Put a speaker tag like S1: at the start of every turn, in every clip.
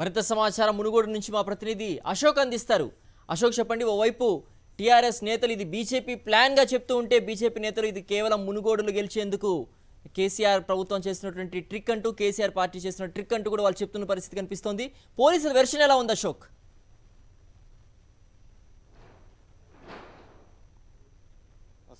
S1: మరింత సమాచారం మునుగోడు నుంచి మా ప్రతినిధి అశోక్ అందిస్తారు అశోక్ చెప్పండి ఓవైపు టీఆర్ఎస్ నేతలు ఇది బీజేపీ ప్లాన్గా చెప్తూ ఉంటే బీజేపీ నేతలు ఇది కేవలం మునుగోడులు గెలిచేందుకు కేసీఆర్ ప్రభుత్వం చేసినటువంటి ట్రిక్ అంటూ కేసీఆర్ పార్టీ చేసిన ట్రిక్ అంటూ కూడా వాళ్ళు చెప్తున్న పరిస్థితి కనిపిస్తోంది పోలీసుల వెర్షన్ ఎలా ఉంది అశోక్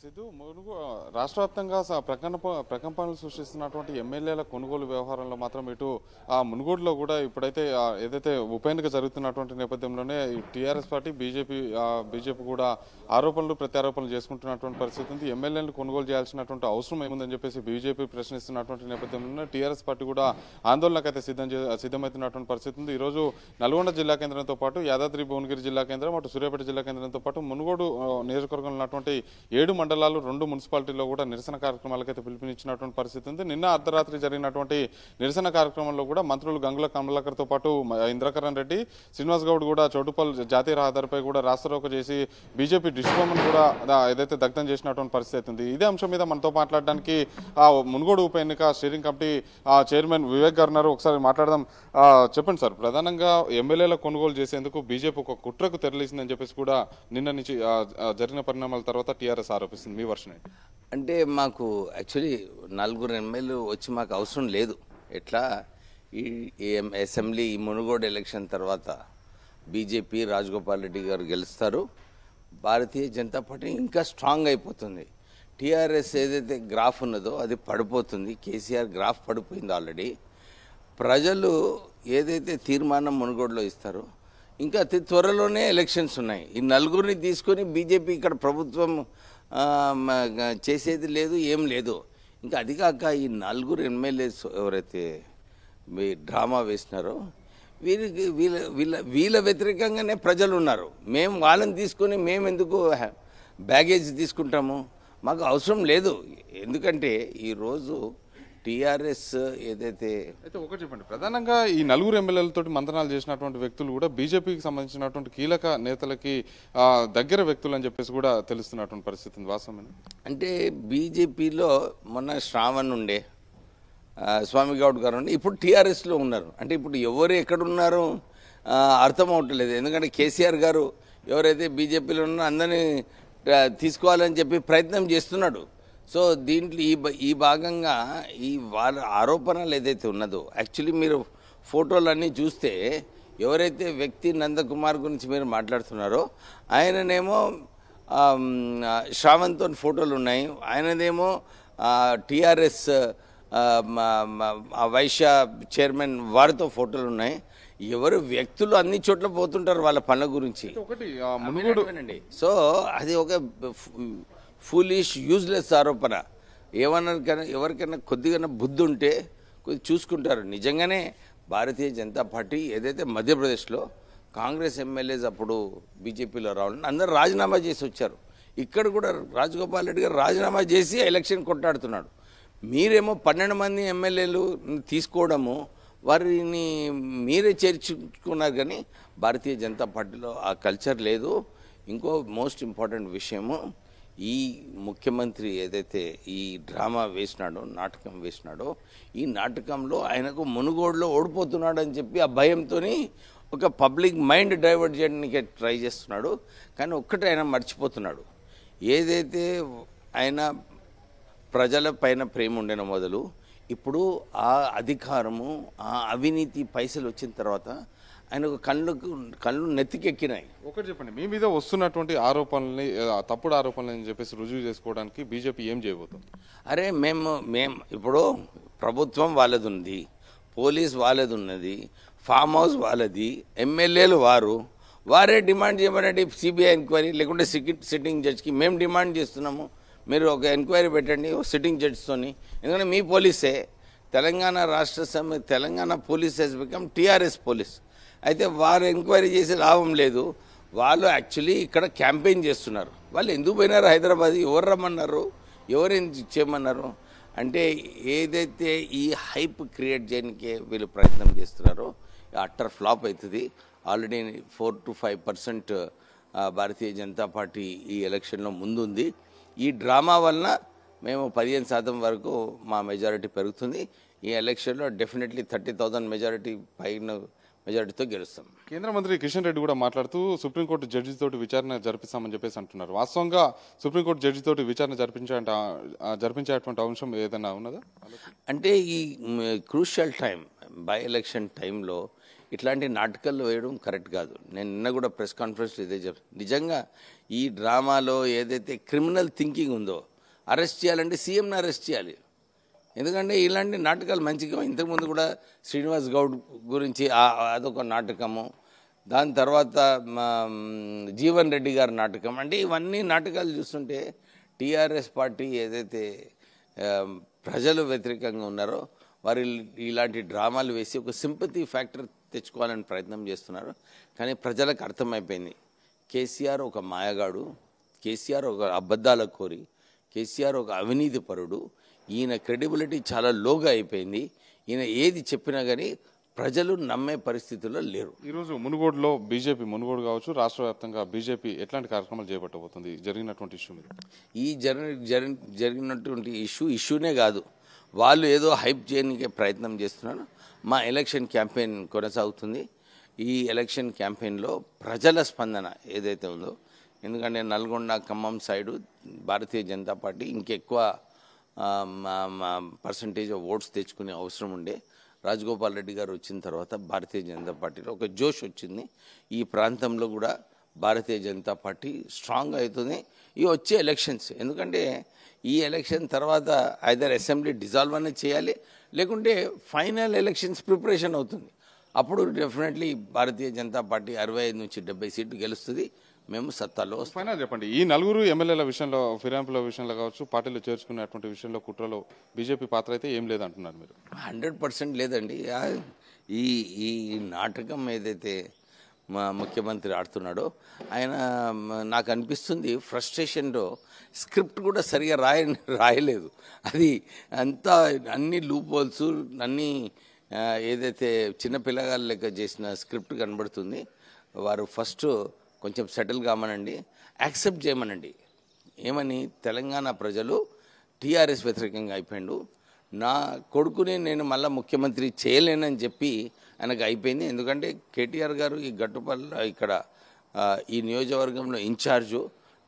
S2: సిద్ధు ములుగు రాష్ట్ర వ్యాప్తంగా ప్రకటన ప్రకంపనలు సృష్టిస్తున్నటువంటి ఎమ్మెల్యేల కొనుగోలు వ్యవహారంలో మాత్రం ఇటు ఆ మునుగోడులో కూడా ఇప్పుడైతే ఏదైతే ఉప ఎన్నిక జరుగుతున్నటువంటి నేపథ్యంలోనే టీఆర్ఎస్ పార్టీ బీజేపీ బీజేపీ కూడా ఆరోపణలు ప్రత్యారోపణలు చేసుకుంటున్నటువంటి పరిస్థితి ఉంది ఎమ్మెల్యేలు కొనుగోలు చేయాల్సినటువంటి అవసరం ఏముందని చెప్పేసి బీజేపీ ప్రశ్నిస్తున్నటువంటి నేపథ్యంలోనే టీఆర్ఎస్ పార్టీ కూడా ఆందోళనకు అయితే సిద్ధం సిద్ధమవుతున్నటువంటి పరిస్థితి ఉంది ఈరోజు నల్గొండ జిల్లా కేంద్రంతో పాటు యాదాద్రి భువనగిరి జిల్లా కేంద్రం అటు సూర్యాపేట జిల్లా కేంద్రంతో పాటు మునుగోడు నియోజకవర్గంలో ఉన్నటువంటి ఏడు మండలం మండలాలు రెండు మున్సిపాలిటీలో కూడా నిరసన కార్యక్రమాలకైతే పిలుపునిచ్చినటువంటి పరిస్థితి ఉంది నిన్న అర్ధరాత్రి జరిగినటువంటి నిరసన కార్యక్రమంలో కూడా మంత్రులు గంగుల కమలాకర్తో పాటు ఇంద్రకరణ్ రెడ్డి శ్రీనివాస్ గౌడ్ కూడా చోటుపల్లి జాతీయ రహదారిపై కూడా రాస్తారోక చేసి బీజేపీ డిస్బొమ్మను కూడా ఏదైతే దగ్ధం చేసినటువంటి పరిస్థితి ఉంది ఇదే అంశం మీద మనతో మాట్లాడడానికి ఆ మునుగోడు ఉప ఎన్నిక steering committee chairman Vivek governor ఒకసారి మాట్లాడదాం చెప్పండి సార్ ప్రధానంగా ఎమ్మెల్యేల కొనుగోలు చేసేందుకు బీజేపీ ఒక కుట్రకు తెరలేసిందని చెప్పేసి కూడా నిన్న నుంచి
S1: జరిగిన పరిణామాల తర్వాత టీఆర్ఎస్ ఆరోపిస్తుంది అనిపిస్తుంది మీ వర్షన్ అంటే మాకు యాక్చువల్లీ నలుగురు ఎమ్మెల్యేలు వచ్చి మాకు అవసరం లేదు ఎట్లా ఈ అసెంబ్లీ ఈ మునుగోడు ఎలక్షన్ తర్వాత బీజేపీ రాజగోపాల్ రెడ్డి గారు గెలుస్తారు భారతీయ జనతా పార్టీ ఇంకా స్ట్రాంగ్ అయిపోతుంది టీఆర్ఎస్ ఏదైతే గ్రాఫ్ ఉన్నదో అది పడిపోతుంది కేసీఆర్ గ్రాఫ్ పడిపోయింది ఆల్రెడీ ప్రజలు ఏదైతే తీర్మానం మునుగోడులో ఇస్తారో ఇంకా అతి త్వరలోనే ఎలక్షన్స్ ఉన్నాయి ఈ నలుగురిని తీసుకొని బీజేపీ ఇక్కడ ప్రభుత్వం చేసేది లేదు ఏం లేదు ఇంకా అది కాక ఈ నలుగురు ఎమ్మెల్యేస్ ఎవరైతే మీ డ్రామా వేసినారో వీరికి వీళ్ళ వీళ్ళ వీళ్ళ వ్యతిరేకంగానే ప్రజలు ఉన్నారు మేము వాళ్ళని తీసుకొని మేము ఎందుకు బ్యాగేజ్ తీసుకుంటాము మాకు అవసరం లేదు ఎందుకంటే ఈరోజు టీఆర్ఎస్ ఏదైతే అయితే ఒకటి చెప్పండి ప్రధానంగా ఈ నలుగురు ఎమ్మెల్యేలతో
S2: మంతనాలు చేసినటువంటి వ్యక్తులు కూడా బీజేపీకి సంబంధించినటువంటి కీలక నేతలకి దగ్గర
S1: వ్యక్తులు అని చెప్పేసి కూడా తెలుస్తున్నటువంటి పరిస్థితి వాస్తవం అంటే బీజేపీలో మొన్న శ్రావణ్ ఉండే స్వామి గౌడ్ గారు ఉండే ఇప్పుడు టీఆర్ఎస్లో ఉన్నారు అంటే ఇప్పుడు ఎవరు ఎక్కడున్నారు అర్థం అవట్లేదు ఎందుకంటే కేసీఆర్ గారు ఎవరైతే బీజేపీలో ఉన్నారో అందరినీ తీసుకోవాలని చెప్పి ప్రయత్నం చేస్తున్నాడు సో దీంట్లో ఈ ఈ భాగంగా ఈ వారి ఆరోపణలు ఏదైతే ఉన్నదో యాక్చువల్లీ మీరు ఫోటోలన్నీ చూస్తే ఎవరైతే వ్యక్తి నందకుమార్ గురించి మీరు మాట్లాడుతున్నారో ఆయననేమో శ్రావంతో ఫోటోలు ఉన్నాయి ఆయనదేమో టీఆర్ఎస్ వైశ్య చైర్మన్ వారితో ఫోటోలు ఉన్నాయి ఎవరు వ్యక్తులు అన్ని చోట్ల పోతుంటారు వాళ్ళ పనుల గురించి ఒకటి సో అది ఒక ఫూలిష్ యూజ్లెస్ ఆరోపణ ఏమన్నా ఎవరికైనా కొద్దిగానే బుద్ధి ఉంటే కొద్ది చూసుకుంటారు నిజంగానే భారతీయ జనతా పార్టీ ఏదైతే మధ్యప్రదేశ్లో కాంగ్రెస్ ఎమ్మెల్యేస్ అప్పుడు బీజేపీలో రావాలని అందరూ రాజీనామా చేసి వచ్చారు ఇక్కడ కూడా రాజగోపాల్ రెడ్డి గారు రాజీనామా చేసి ఎలక్షన్ కొట్టాడుతున్నాడు మీరేమో పన్నెండు మంది ఎమ్మెల్యేలు తీసుకోవడము వారిని మీరే చేర్చుకున్నారు కానీ భారతీయ జనతా పార్టీలో ఆ కల్చర్ లేదు ఇంకో మోస్ట్ ఇంపార్టెంట్ విషయము ఈ ముఖ్యమంత్రి ఏదైతే ఈ డ్రామా వేసినాడో నాటకం వేసినాడో ఈ నాటకంలో ఆయనకు మునుగోడులో ఓడిపోతున్నాడని చెప్పి ఆ భయంతో ఒక పబ్లిక్ మైండ్ డైవర్ట్ చేయడానికి ట్రై చేస్తున్నాడు కానీ ఒక్కటి ఆయన మర్చిపోతున్నాడు ఏదైతే ఆయన ప్రజల పైన ప్రేమ ఉండిన మొదలు ఇప్పుడు ఆ అధికారము ఆ అవినీతి పైసలు వచ్చిన తర్వాత ఆయన కళ్ళకు కళ్ళు నెత్తికెక్కినాయి ఒకటి చెప్పండి మీ
S2: మీద వస్తున్నటువంటి
S1: ఆరోపణల్ని తప్పుడు ఆరోపణలని చెప్పేసి రుజువు చేసుకోవడానికి బీజేపీ ఏం చేయబోతుంది అరే మేము మేము ఇప్పుడు ప్రభుత్వం వాళ్ళది ఉంది పోలీస్ వాళ్ళది ఉన్నది ఫామ్ హౌస్ వాళ్ళది ఎమ్మెల్యేలు వారు వారే డిమాండ్ చేయమనండి సిబిఐ ఎంక్వైరీ లేకుంటే సిట్టింగ్ జడ్జ్కి మేము డిమాండ్ చేస్తున్నాము మీరు ఒక ఎంక్వైరీ పెట్టండి సిట్టింగ్ జడ్జ్తోని ఎందుకంటే మీ పోలీసే Telangana Rashtra Samithi Telangana police has become TRS police అయితే వారు ఎంక్వైరీ చేసి లాభం లేదు వాళ్ళు యాక్చువల్లీ ఇక్కడ క్యాంపెయిన్ చేస్తున్నారు వాళ్ళు ఎందుకు పోయినారు హైదరాబాద్ ఎవరు రమ్మన్నారు ఎవరేం చేయమన్నారు అంటే ఏదైతే ఈ హైప్ క్రియేట్ చేయడానికి వీళ్ళు ప్రయత్నం చేస్తున్నారో అట్టర్ ఫ్లాప్ అవుతుంది already four to five percent Bharatiya Janata Party ఈ ఎలక్షన్లో ముందుంది ఈ డ్రామా వలన మేము పదిహేను శాతం వరకు మా మెజారిటీ పెరుగుతుంది ఈ ఎలక్షన్లో డెఫినెట్లీ థర్టీ థౌజండ్ మెజారిటీ పైన మెజారిటీతో గెలుస్తాం కేంద్ర మంత్రి కిషన్ రెడ్డి కూడా మాట్లాడుతూ సుప్రీంకోర్టు జడ్జి తోటి విచారణ జరిపిస్తామని చెప్పేసి
S2: అంటున్నారు వాస్తవంగా సుప్రీంకోర్టు జడ్జి తోటి విచారణ జరిపించే జరిపించేటువంటి అంశం ఏదైనా
S1: ఉన్నదా అంటే ఈ క్రూషియల్ టైం బై ఎలక్షన్ టైంలో ఇట్లాంటి నాటకాలు వేయడం కరెక్ట్ కాదు నేను నిన్న కూడా ప్రెస్ కాన్ఫరెన్స్లో ఇదే చెప్ నిజంగా ఈ డ్రామాలో ఏదైతే క్రిమినల్ థింకింగ్ ఉందో అరెస్ట్ చేయాలంటే సీఎంని అరెస్ట్ చేయాలి ఎందుకంటే ఇలాంటి నాటకాలు మంచిగా ఇంతకుముందు కూడా శ్రీనివాస్ గౌడ్ గురించి అదొక నాటకము దాని తర్వాత జీవన్ రెడ్డి గారి నాటకం అంటే ఇవన్నీ నాటకాలు చూస్తుంటే టీఆర్ఎస్ పార్టీ ఏదైతే ప్రజలు వ్యతిరేకంగా ఉన్నారో వారి ఇలాంటి డ్రామాలు వేసి ఒక సింపతి ఫ్యాక్టర్ తెచ్చుకోవాలని ప్రయత్నం చేస్తున్నారు కానీ ప్రజలకు అర్థమైపోయింది కేసీఆర్ ఒక మాయగాడు కేసీఆర్ ఒక అబద్ధాల కోరి కేసీఆర్ ఒక అవినీతి పరుడు ఈయన క్రెడిబిలిటీ చాలా లోగా అయిపోయింది ఈయన ఏది చెప్పినా కానీ ప్రజలు నమ్మే పరిస్థితుల్లో లేరు ఈరోజు మునుగోడులో బీజేపీ మునుగోడు కావచ్చు రాష్ట్ర వ్యాప్తంగా బీజేపీ ఎట్లాంటి కార్యక్రమాలు చేపట్టబోతుంది జరిగినటువంటి ఇష్యూ మీద ఈ జరిగిన జరిగినటువంటి ఇష్యూ ఇష్యూనే కాదు వాళ్ళు ఏదో హైప్ చేయడానికి ప్రయత్నం చేస్తున్నారు మా ఎలక్షన్ క్యాంపెయిన్ కొనసాగుతుంది ఈ ఎలక్షన్ క్యాంపెయిన్లో ప్రజల స్పందన ఏదైతే ఉందో ఎందుకంటే నల్గొండ ఖమ్మం సైడు భారతీయ జనతా పార్టీ ఇంకెక్కువ పర్సంటేజ్ ఆఫ్ ఓట్స్ తెచ్చుకునే అవసరం ఉండే రాజగోపాల్ రెడ్డి గారు వచ్చిన తర్వాత భారతీయ జనతా పార్టీలో ఒక జోష్ వచ్చింది ఈ ప్రాంతంలో కూడా భారతీయ జనతా పార్టీ స్ట్రాంగ్ అవుతుంది ఈ వచ్చే ఎలక్షన్స్ ఎందుకంటే ఈ ఎలక్షన్ తర్వాత ఐదర్ అసెంబ్లీ డిజాల్వ్ అనేది చేయాలి లేకుంటే ఫైనల్ ఎలక్షన్స్ ప్రిపరేషన్ అవుతుంది అప్పుడు డెఫినెట్లీ భారతీయ జనతా పార్టీ అరవై ఐదు నుంచి డెబ్బై సీట్లు గెలుస్తుంది మేము సత్తాలో ఫైనల్ చెప్పండి ఈ నలుగురు ఎమ్మెల్యేల విషయంలో ఫిరాంపుల విషయంలో కావచ్చు పార్టీలో చేర్చుకునేటువంటి విషయంలో కుట్రలో బీజేపీ పాత్ర అయితే ఏం లేదంటున్నారు మీరు హండ్రెడ్ పర్సెంట్ లేదండి ఈ ఈ నాటకం ఏదైతే మా ముఖ్యమంత్రి ఆడుతున్నాడో ఆయన నాకు అనిపిస్తుంది ఫ్రస్ట్రేషన్లో స్క్రిప్ట్ కూడా సరిగా రాయ రాయలేదు అది అంతా అన్ని లూపోల్స్ అన్ని ఏదైతే చిన్న పిల్లగాళ్ళ లెక్క చేసిన స్క్రిప్ట్ కనబడుతుంది వారు ఫస్ట్ కొంచెం సెటిల్ కామనండి యాక్సెప్ట్ చేయమనండి ఏమని తెలంగాణ ప్రజలు టీఆర్ఎస్ వ్యతిరేకంగా అయిపోయిండు నా కొడుకుని నేను మళ్ళీ ముఖ్యమంత్రి చేయలేనని చెప్పి ఆయనకు అయిపోయింది ఎందుకంటే కేటీఆర్ గారు ఈ గట్టుపల్ల ఇక్కడ ఈ నియోజకవర్గంలో ఇన్ఛార్జు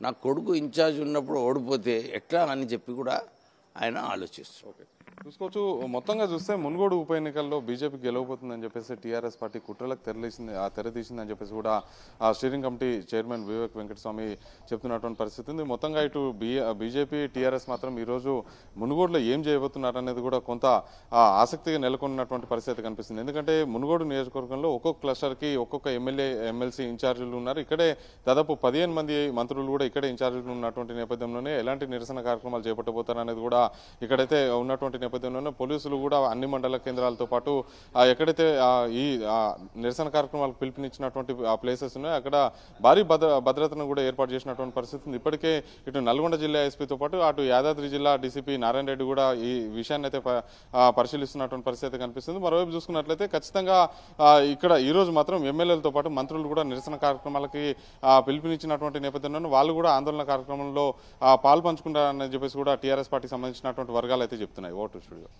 S1: నా కొడుకు ఇన్ఛార్జ్ ఉన్నప్పుడు ఓడిపోతే ఎట్లా అని చెప్పి కూడా ఆయన ఆలోచిస్తారు
S2: చూసుకోవచ్చు మొత్తంగా చూస్తే మునుగోడు ఉప ఎన్నికల్లో బీజేపీ గెలవబోతుందని చెప్పేసి టీఆర్ఎస్ పార్టీ కుట్రలకు తెరలేసింది ఆ తెర తీసిందని చెప్పేసి కూడా ఆ steering committee chairman Vivek Venkataswamy చెప్తున్నటువంటి పరిస్థితి ఉంది మొత్తంగా ఇటు బీజేపీ టీఆర్ఎస్ మాత్రం ఈరోజు మునుగోడులో ఏం చేయబోతున్నారు అనేది కూడా కొంత ఆసక్తిగా నెలకొన్నటువంటి పరిస్థితి కనిపిస్తుంది ఎందుకంటే మునుగోడు నియోజకవర్గంలో ఒక్కొక్క క్లస్టర్కి ఒక్కొక్క ఎమ్మెల్యే ఎమ్మెల్సీ ఇన్ఛార్జీలు ఉన్నారు ఇక్కడే దాదాపు పదిహేను మంది మంత్రులు కూడా ఇక్కడే ఇన్ఛార్జీలు ఉన్నటువంటి నేపథ్యంలోనే ఎలాంటి నిరసన కార్యక్రమాలు చేపట్టబోతారనేది కూడా ఇక్కడైతే ఉన్నటువంటి నేపథ్యంలోనే పోలీసులు కూడా అన్ని మండల కేంద్రాలతో పాటు ఎక్కడైతే ఈ నిరసన కార్యక్రమాలకు పిలుపునిచ్చినటువంటి ప్లేసెస్ ఉన్నాయో అక్కడ భారీ భద్రతను కూడా ఏర్పాటు చేసినటువంటి పరిస్థితి ఉంది ఇప్పటికే ఇటు నల్గొండ జిల్లా ఎస్పీతో పాటు అటు యాదాద్రి జిల్లా డీసీపీ నారాయణ రెడ్డి కూడా ఈ విషయాన్ని అయితే పరిశీలిస్తున్నటువంటి పరిస్థితి కనిపిస్తుంది మరోవైపు చూసుకున్నట్లయితే ఖచ్చితంగా ఇక్కడ ఈ రోజు మాత్రం ఎమ్మెల్యేలతో పాటు మంత్రులు కూడా నిరసన కార్యక్రమాలకి పిలుపునిచ్చినటువంటి నేపథ్యంలో వాళ్ళు కూడా ఆందోళన కార్యక్రమంలో పాల్పంచుకుంటారని చెప్పేసి కూడా టీఆర్ఎస్ పార్టీకి సంబంధించినటువంటి వర్గాలు అయితే చెప్తున్నాయి ఓటు şurada.